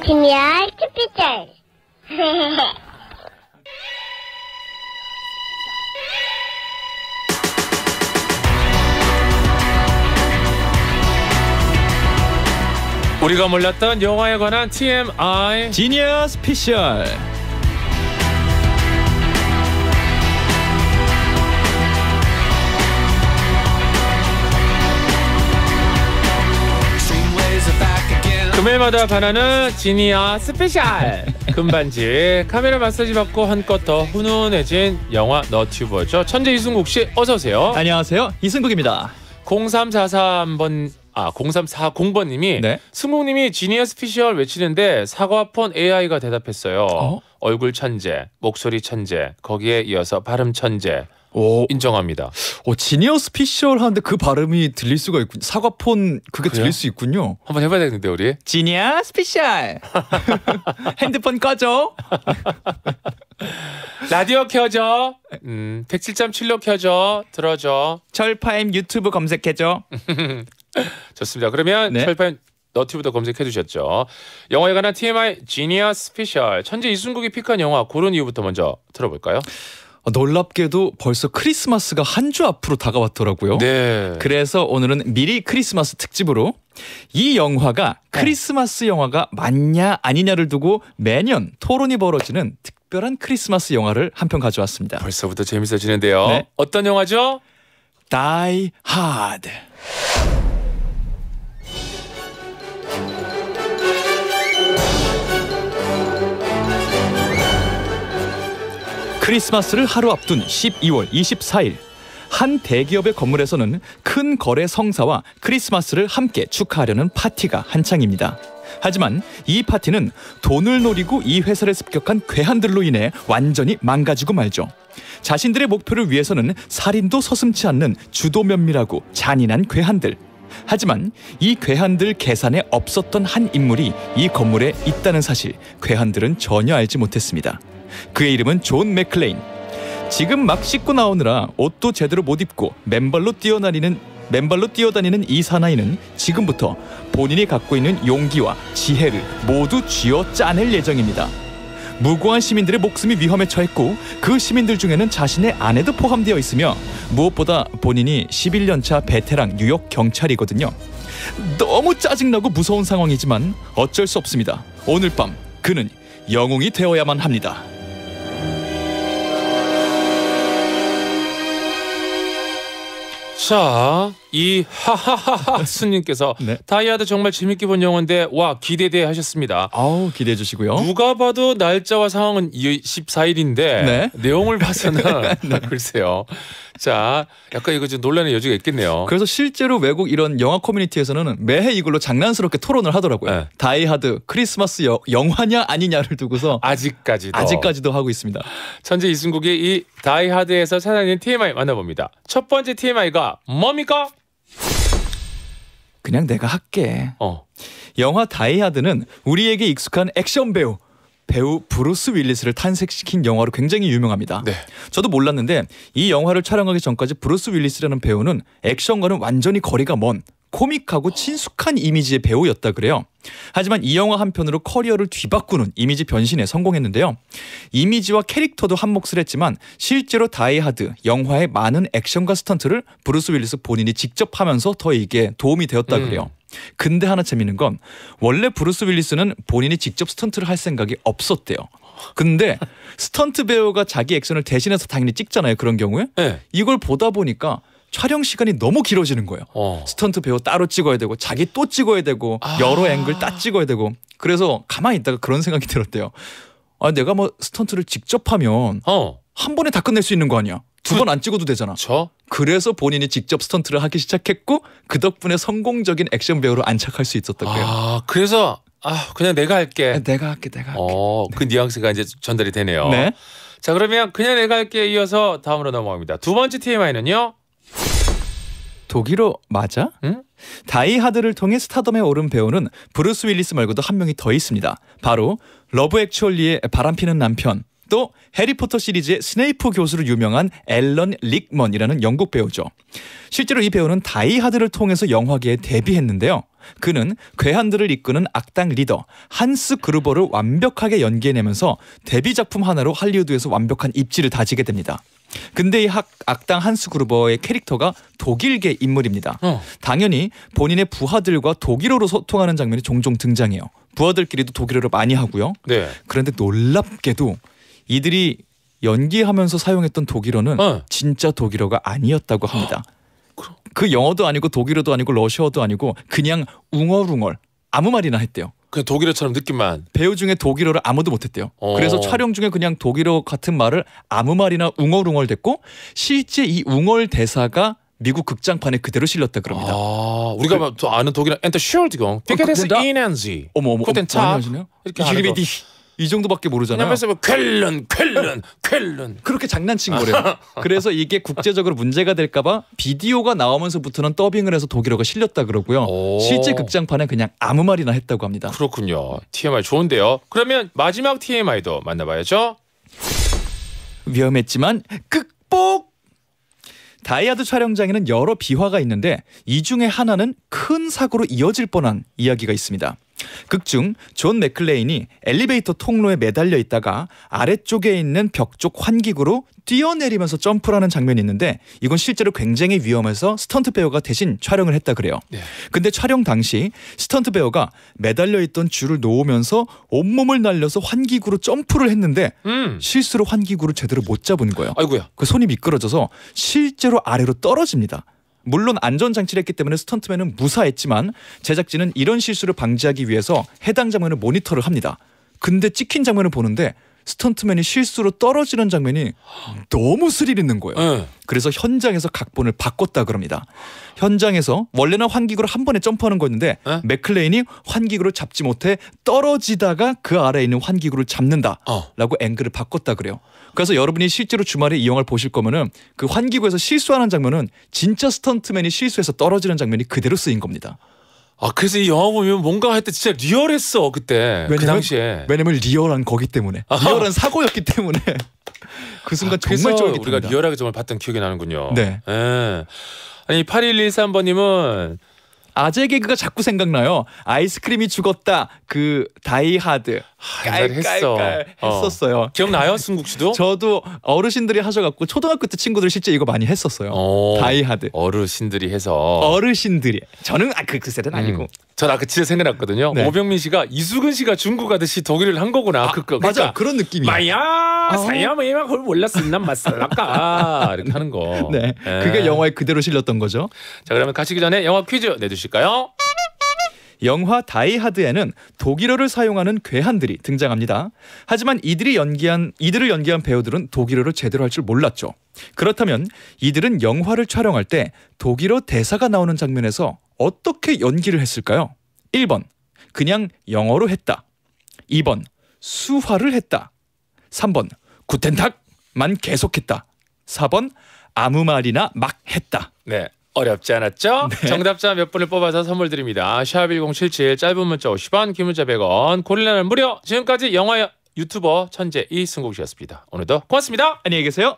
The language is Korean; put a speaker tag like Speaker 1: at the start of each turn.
Speaker 1: 김이야 큐피철 우리가 몰랐던 영화에 관한
Speaker 2: TMI 지니어 스피셜
Speaker 1: 금요일마다 바하는 지니아 스페셜 금반지 카메라 마사지 받고 한껏 더 훈훈해진 영화 너튜버죠 천재 이승국 씨 어서 오세요 안녕하세요 이승국입니다 0343번 아 0340번님이 네? 승국님이 지니아 스페셜 외치는데 사과폰 AI가 대답했어요 어? 얼굴 천재, 목소리 천재, 거기에 이어서 발음 천재
Speaker 2: 오, 인정합니다. 오, 지니어스 피셜 하는데 그 발음이 들릴 수가 있군. 사과폰 그게 그래요? 들릴 수 있군요. 한번 해봐야 되는데 우리. 지니어스 피셜. 핸드폰 꺼줘. 라디오 켜줘.
Speaker 1: 음, 107.7로 켜줘. 들어줘. 철파임 유튜브 검색해줘. 좋습니다. 그러면 네? 철파임 너티브도 검색해 주셨죠. 영화에 관한 TMI 지니어 스페셜 천재 이순국이 픽한 영화 고른 이유부터 먼저 들어볼까요?
Speaker 2: 어, 놀랍게도 벌써 크리스마스가 한 주 앞으로 다가왔더라고요. 네. 그래서 오늘은 미리 크리스마스 특집으로 이 영화가 네. 크리스마스 영화가 맞냐 아니냐를 두고 매년 토론이 벌어지는 특별한 크리스마스 영화를 한 편 가져왔습니다. 벌써부터 재밌어지는데요. 네. 어떤 영화죠? Die Hard. 크리스마스를 하루 앞둔 12월 24일 한 대기업의 건물에서는 큰 거래 성사와 크리스마스를 함께 축하하려는 파티가 한창입니다. 하지만 이 파티는 돈을 노리고 이 회사를 습격한 괴한들로 인해 완전히 망가지고 말죠. 자신들의 목표를 위해서는 살인도 서슴치 않는 주도면밀하고 잔인한 괴한들. 하지만 이 괴한들 계산에 없었던 한 인물이 이 건물에 있다는 사실 괴한들은 전혀 알지 못했습니다. 그의 이름은 존 맥클레인. 지금 막 씻고 나오느라 옷도 제대로 못 입고 맨발로 뛰어다니는 맨발로 뛰어다니는 이 사나이는 지금부터 본인이 갖고 있는 용기와 지혜를 모두 쥐어 짜낼 예정입니다. 무고한 시민들의 목숨이 위험에 처했고 그 시민들 중에는 자신의 아내도 포함되어 있으며 무엇보다 본인이 11년차 베테랑 뉴욕 경찰이거든요. 너무 짜증나고 무서운 상황이지만 어쩔 수 없습니다. 오늘 밤 그는 영웅이 되어야만 합니다. 啥？이
Speaker 1: 하하하하 네. 스님께서 네. 다이아드 정말 재밌게 본 영화인데 와 기대돼 하셨습니다. 아우
Speaker 2: 기대해 주시고요.
Speaker 1: 누가 봐도 날짜와 상황은 14일인데 네. 내용을 봐서는 네. 아, 글쎄요. 자 약간 이거 좀 논란의 여지가 있겠네요. 그래서
Speaker 2: 실제로 외국 이런 영화 커뮤니티에서는 매해 이걸로 장난스럽게 토론을 하더라고요. 네. 다이하드 크리스마스 여, 영화냐 아니냐를 두고서 아직까지도 아직까지도 하고 있습니다. 천재 이승국의 이
Speaker 1: 다이하드에서 찾아낸 TMI 만나봅니다. 첫 번째 TMI가 뭡니까?
Speaker 2: 그냥 내가 할게. 어. 영화 다이하드는 우리에게 익숙한 액션 배우 배우 브루스 윌리스를 탄생시킨 영화로 굉장히 유명합니다. 네. 저도 몰랐는데 이 영화를 촬영하기 전까지 브루스 윌리스라는 배우는 액션과는 완전히 거리가 먼 코믹하고 친숙한 이미지의 배우였다 그래요. 하지만 이 영화 한편으로 커리어를 뒤바꾸는 이미지 변신에 성공했는데요. 이미지와 캐릭터도 한몫을 했지만 실제로 다이하드 영화의 많은 액션과 스턴트를 브루스 윌리스 본인이 직접 하면서 더 이게 도움이 되었다 음. 그래요. 음. 근데 하나 재밌는 건 원래 브루스 윌리스는 본인이 직접 스턴트를 할 생각이 없었대요. 근데 스턴트 배우가 자기 액션을 대신해서 당연히 찍잖아요. 그런 경우에 네. 이걸 보다 보니까 촬영 시간이 너무 길어지는 거예요. 어. 스턴트 배우 따로 찍어야 되고 자기 또 찍어야 되고 아. 여러 앵글 따 찍어야 되고 그래서 가만히 있다가 그런 생각이 들었대요. 아 내가 뭐 스턴트를 직접 하면 어. 한 번에 다 끝낼 수 있는 거 아니야? 두 번 안 찍어도 되잖아. 저? 그래서 본인이 직접 스턴트를 하기 시작했고 그 덕분에 성공적인 액션 배우로 안착할 수 있었다고요. 아 그래서 아 그냥 내가 할게. 아, 내가 할게 내가
Speaker 1: 할게. 어, 그 네. 뉘앙스가 이제 전달이 되네요. 네. 자 그러면 그냥 내가 할게 이어서 다음으로 넘어갑니다. 두 번째 TMI는요.
Speaker 2: 독일어 맞아? 응? 다이하드를 통해 스타덤에 오른 배우는 브루스 윌리스 말고도 한 명이 더 있습니다. 바로 러브 액츄얼리의 바람피는 남편 또 해리포터 시리즈의 스네이프 교수로 유명한 앨런 릭먼이라는 영국 배우죠. 실제로 이 배우는 다이하드를 통해서 영화계에 데뷔했는데요. 그는 괴한들을 이끄는 악당 리더 한스 그루버를 완벽하게 연기해내면서 데뷔 작품 하나로 할리우드에서 완벽한 입지를 다지게 됩니다. 근데 이 학, 악당 한스 그루버의 캐릭터가 독일계 인물입니다. 어. 당연히 본인의 부하들과 독일어로 소통하는 장면이 종종 등장해요. 부하들끼리도 독일어를 많이 하고요. 네. 그런데 놀랍게도 이들이 연기하면서 사용했던 독일어는 어. 진짜 독일어가 아니었다고 합니다. 허, 그 영어도 아니고 독일어도 아니고 러시어도 아니고 그냥 웅얼웅얼 아무 말이나 했대요. 그냥 독일어처럼 느낌만. 배우 중에 독일어를 아무도 못했대요. 어. 그래서 촬영 중에 그냥 독일어 같은 말을 아무 말이나 웅얼웅얼 됐고 실제 이 웅얼 대사가 미국 극장판에 그대로 실렸다 그럽니다. 아, 우리가 그, 아는 독일어 엔터 슈드공 피카데스 이난지 어머 어머 코텐타 이렇게 하는 거. 이 정도밖에 모르잖아요. 그냥 면 쾰른 쾰른 쾰른 그렇게 장난친 거래요. 그래서 이게 국제적으로 문제가 될까봐 비디오가 나오면서부터는 더빙을 해서 독일어가 실렸다 그러고요. 실제 극장판은 그냥 아무 말이나 했다고 합니다. 그렇군요.
Speaker 1: TMI 좋은데요.
Speaker 2: 그러면 마지막 TMI도 만나봐야죠. 위험했지만 극복. 다이아드 촬영장에는 여러 비화가 있는데 이 중에 하나는 큰 사고로 이어질 뻔한 이야기가 있습니다. 극중 존 맥클레인이 엘리베이터 통로에 매달려 있다가 아래쪽에 있는 벽쪽 환기구로 뛰어내리면서 점프를 하는 장면이 있는데 이건 실제로 굉장히 위험해서 스턴트 배우가 대신 촬영을 했다 그래요. 네. 근데 촬영 당시 스턴트 배우가 매달려 있던 줄을 놓으면서 온몸을 날려서 환기구로 점프를 했는데 음. 실수로 환기구를 제대로 못 잡은 거예요. 아이고야. 그 손이 미끄러져서 실제로 아래로 떨어집니다. 물론 안전 장치를 했기 때문에 스턴트맨은 무사했지만 제작진은 이런 실수를 방지하기 위해서 해당 장면을 모니터를 합니다. 근데 찍힌 장면을 보는데 스턴트맨이 실수로 떨어지는 장면이 너무 스릴 있는 거예요. 네. 그래서 현장에서 각본을 바꿨다 그럽니다. 현장에서 원래는 환기구로 한 번에 점프하는 거였는데 네? 맥클레인이 환기구를 잡지 못해 떨어지다가 그 아래에 있는 환기구를 잡는다라고 어. 앵글을 바꿨다 그래요. 그래서 여러분이 실제로 주말에 이 영화를 보실 거면은 그 환기구에서 실수하는 장면은 진짜 스턴트맨이 실수해서 떨어지는 장면이 그대로 쓰인 겁니다. 아
Speaker 1: 그래서 이 영화 보면 뭔가 할 때 진짜
Speaker 2: 리얼했어 그때 그 왜냐면, 그 당시에 왜냐면 리얼한 거기 때문에 아하. 리얼한 사고였기 때문에 그 순간 아, 정말 쫄깃 우리가 리얼하게
Speaker 1: 정말 봤던 기억이 나는군요. 네. 네. 아니 8113번님은
Speaker 2: 아재 개그가 자꾸 생각나요. 아이스크림이 죽었다. 그 다이하드 아, 깔깔깔 어. 했었어요. 어. 기억나요, 승국 씨도? 저도 어르신들이 하셔갖고 초등학교 때 친구들 실제 이거 많이 했었어요. 오, 어.
Speaker 1: 다이하드. 어르신들이 해서.
Speaker 2: 어르신들이. 저는 아, 그, 그 세대는 음. 아니고.
Speaker 1: 저전 아까 진짜 생각났거든요. 네. 오병민 씨가 이수근 씨가 중국 아듯이 독일을 한 거구나. 아, 그, 그, 맞아 그러니까. 그런 느낌이야. 마야 어. 사야 뭐 마야 그걸 몰랐어 난
Speaker 2: 맞살라까 이렇게 하는 거. 네. 네. 그게 네. 영화에 그대로 실렸던 거죠. 자 그러면 가시기 전에 영화 퀴즈 내주시죠. 주실까요? 영화 다이하드에는 독일어를 사용하는 괴한들이 등장합니다. 하지만 이들이 연기한 이들을 연기한 배우들은 독일어를 제대로 할 줄 몰랐죠. 그렇다면 이들은 영화를 촬영할 때 독일어 대사가 나오는 장면에서 어떻게 연기를 했을까요? 1번. 그냥 영어로 했다. 2번. 수화를 했다. 3번. 굿텐탁만 계속했다. 4번. 아무 말이나 막 했다.
Speaker 1: 네. 어렵지
Speaker 2: 않았죠? 네. 정답자
Speaker 1: 몇 분을 뽑아서 선물 드립니다. 샵1077 짧은 문자 50원 긴 문자 100원 고릴라는 무료 지금까지 영화 유튜버 천재 이승국 씨였습니다. 오늘도 고맙습니다. 안녕히 계세요.